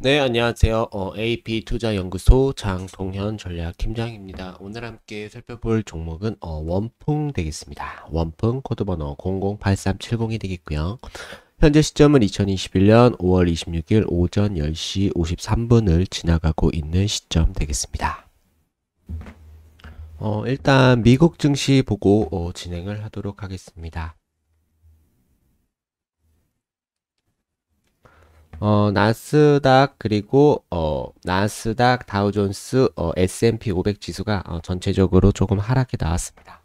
네, 안녕하세요. 어, AP 투자연구소 장동현 전략팀장입니다. 오늘 함께 살펴볼 종목은 어, 원풍 되겠습니다. 원풍 코드 번호 008370이 되겠고요. 현재 시점은 2021년 5월 26일 오전 10시 53분을 지나가고 있는 시점 되겠습니다. 어, 일단 미국 증시 보고 어, 진행을 하도록 하겠습니다. 어, 나스닥 그리고 어, 나스닥 다우존스 어, S&P 500 지수가 어, 전체적으로 조금 하락이 나왔습니다.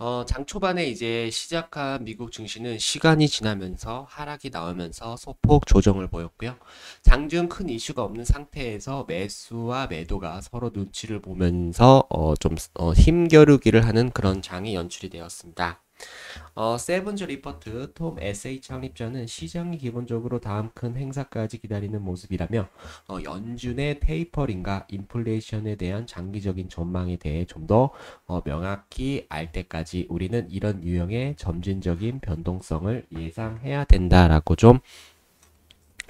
어, 장 초반에 이제 시작한 미국 증시는 시간이 지나면서 하락이 나오면서 소폭 조정을 보였고요. 장중 큰 이슈가 없는 상태에서 매수와 매도가 서로 눈치를 보면서 어, 좀 어, 힘겨루기를 하는 그런 장이 연출이 되었습니다. 어, 세븐즈 리포트 톰 SA 창립자는 시장이 기본적으로 다음 큰 행사까지 기다리는 모습이라며 어, 연준의 테이퍼링과 인플레이션에 대한 장기적인 전망에 대해 좀 더 어, 명확히 알 때까지 우리는 이런 유형의 점진적인 변동성을 예상해야 된다라고 좀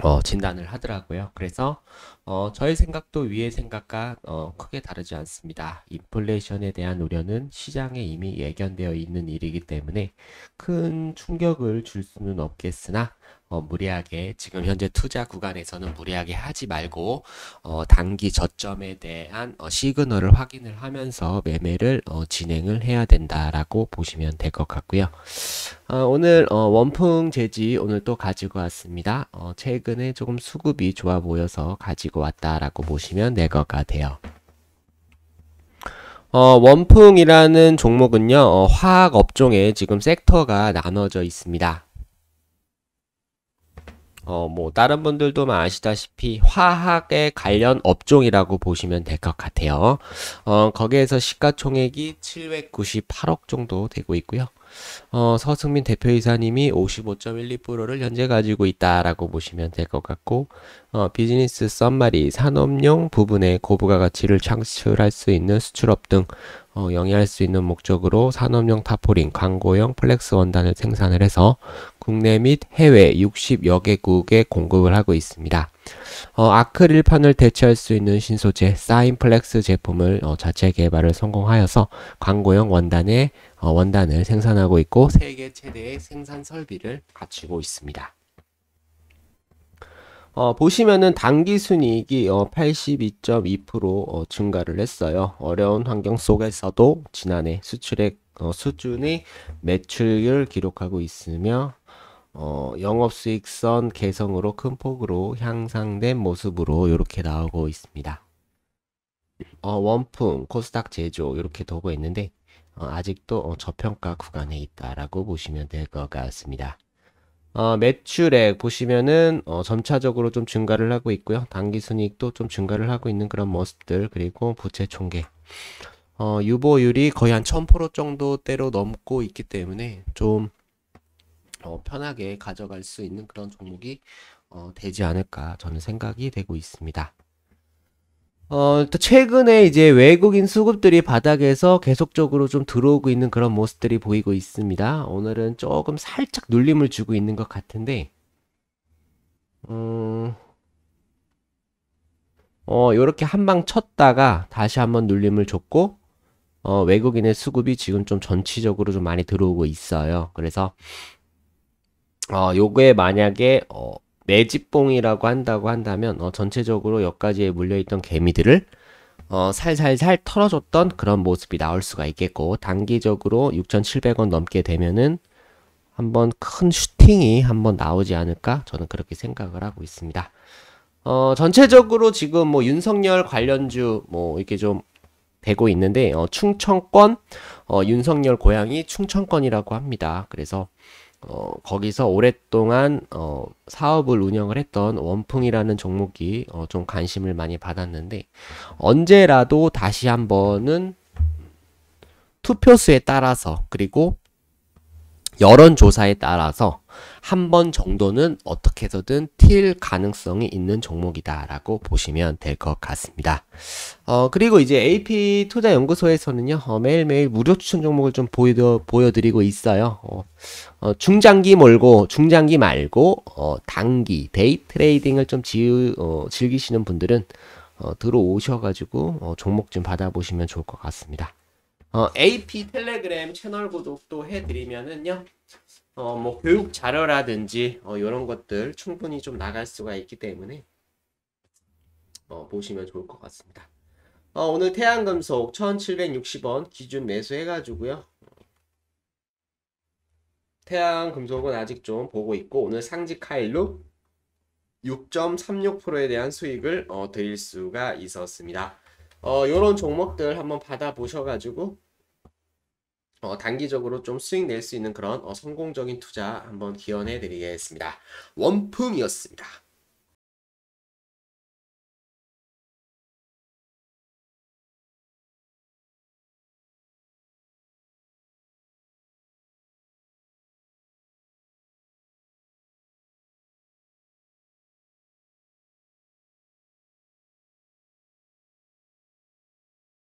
어, 진단을 하더라고요. 그래서 어, 저의 생각도 위의 생각과 어, 크게 다르지 않습니다. 인플레이션에 대한 우려는 시장에 이미 예견되어 있는 일이기 때문에 큰 충격을 줄 수는 없겠으나 어, 무리하게 지금 현재 투자 구간에서는 무리하게 하지 말고 어, 단기 저점에 대한 어, 시그널을 확인을 하면서 매매를 어, 진행을 해야 된다라고 보시면 될 것 같고요. 아, 오늘 어, 원풍 재지 오늘 또 가지고 왔습니다. 어, 최근에 조금 수급이 좋아 보여서 가지고 왔다라고 보시면 될 것 같아요. 어, 원풍이라는 종목은요, 어, 화학 업종에 지금 섹터가 나눠져 있습니다. 어, 뭐 다른 분들도 뭐 아시다시피 화학에 관련 업종이라고 보시면 될 것 같아요. 어, 거기에서 시가총액이 798억 정도 되고 있고요. 어, 서승민 대표이사님이 55.12%를 현재 가지고 있다라고 보시면 될 것 같고 어, 비즈니스 썸마리 산업용 부분의 고부가 가치를 창출할 수 있는 수출업 등 어, 영위할 수 있는 목적으로 산업용 타포링, 광고용 플렉스 원단을 생산을 해서 국내 및 해외 60여 개국에 공급을 하고 있습니다. 어, 아크릴판을 대체할 수 있는 신소재 사인플렉스 제품을 어, 자체 개발을 성공하여서 광고용 원단의 어, 원단을 생산하고 있고 세계 최대의 생산 설비를 갖추고 있습니다. 어, 보시면은 단기 순이익이 어, 82.2% 어, 증가를 했어요. 어려운 환경 속에서도 지난해 수출액 어, 수준의 매출을 기록하고 있으며 어, 영업 수익선 개성으로큰 폭으로 향상된 모습으로 이렇게 나오고 있습니다. 어, 원풍 코스닥 제조 이렇게 도고 있는데 어, 아직도 어, 저평가 구간에 있다라고 보시면 될 것 같습니다. 어, 매출액 보시면은 어, 점차적으로 좀 증가를 하고 있고요. 당기순이익도 좀 증가를 하고 있는 그런 모습들 그리고 부채 총계 어, 유보율이 거의 한 1000% 정도대로 넘고 있기 때문에 좀 어, 편하게 가져갈 수 있는 그런 종목이 어, 되지 않을까 저는 생각이 되고 있습니다. 어, 또 최근에 이제 외국인 수급들이 바닥에서 계속적으로 좀 들어오고 있는 그런 모습들이 보이고 있습니다. 오늘은 조금 살짝 눌림을 주고 있는 것 같은데, 음, 어, 요렇게 한 방 쳤다가 다시 한번 눌림을 줬고, 어, 외국인의 수급이 지금 좀 전체적으로 좀 많이 들어오고 있어요. 그래서, 어, 요게 만약에 어, 매집봉이라고 한다고 한다면 어, 전체적으로 옆가지에 물려있던 개미들을 어, 살살살 털어줬던 그런 모습이 나올 수가 있겠고 단기적으로 6,700원 넘게 되면은 한번 큰 슈팅이 한번 나오지 않을까 저는 그렇게 생각을 하고 있습니다. 어, 전체적으로 지금 뭐 윤석열 관련주 뭐 이렇게 좀 되고 있는데 어, 충청권 어, 윤석열 고향이 충청권이라고 합니다. 그래서 어, 거기서 오랫동안 어, 사업을 운영을 했던 원풍이라는 종목이 어, 좀 관심을 많이 받았는데 언제라도 다시 한번은 투표수에 따라서 그리고 여론조사에 따라서 한 번 정도는 어떻게 해서든 튈 가능성이 있는 종목이다라고 보시면 될 것 같습니다. 어, 그리고 이제 AP 투자연구소에서는요, 어, 매일매일 무료 추천 종목을 좀 보여, 보여드리고 있어요. 어, 어, 중장기 몰고, 중장기 말고, 어, 단기, 데이 트레이딩을 좀 지, 어, 즐기시는 분들은 어, 들어오셔가지고, 어, 종목 좀 받아보시면 좋을 것 같습니다. 어, AP 텔레그램 채널 구독도 해드리면은요. 어, 뭐 교육 자료라든지 어, 이런 것들 충분히 좀 나갈 수가 있기 때문에 어, 보시면 좋을 것 같습니다. 어, 오늘 태양금속 1760원 기준 매수해가지고요. 태양금속은 아직 좀 보고 있고 오늘 상지카일로 6.36%에 대한 수익을 어, 드릴 수가 있었습니다. 어, 요런 종목들 한번 받아보셔가지고 어, 단기적으로 좀 수익 낼 수 있는 그런 어, 성공적인 투자 한번 기원해 드리겠습니다. 원품이었습니다.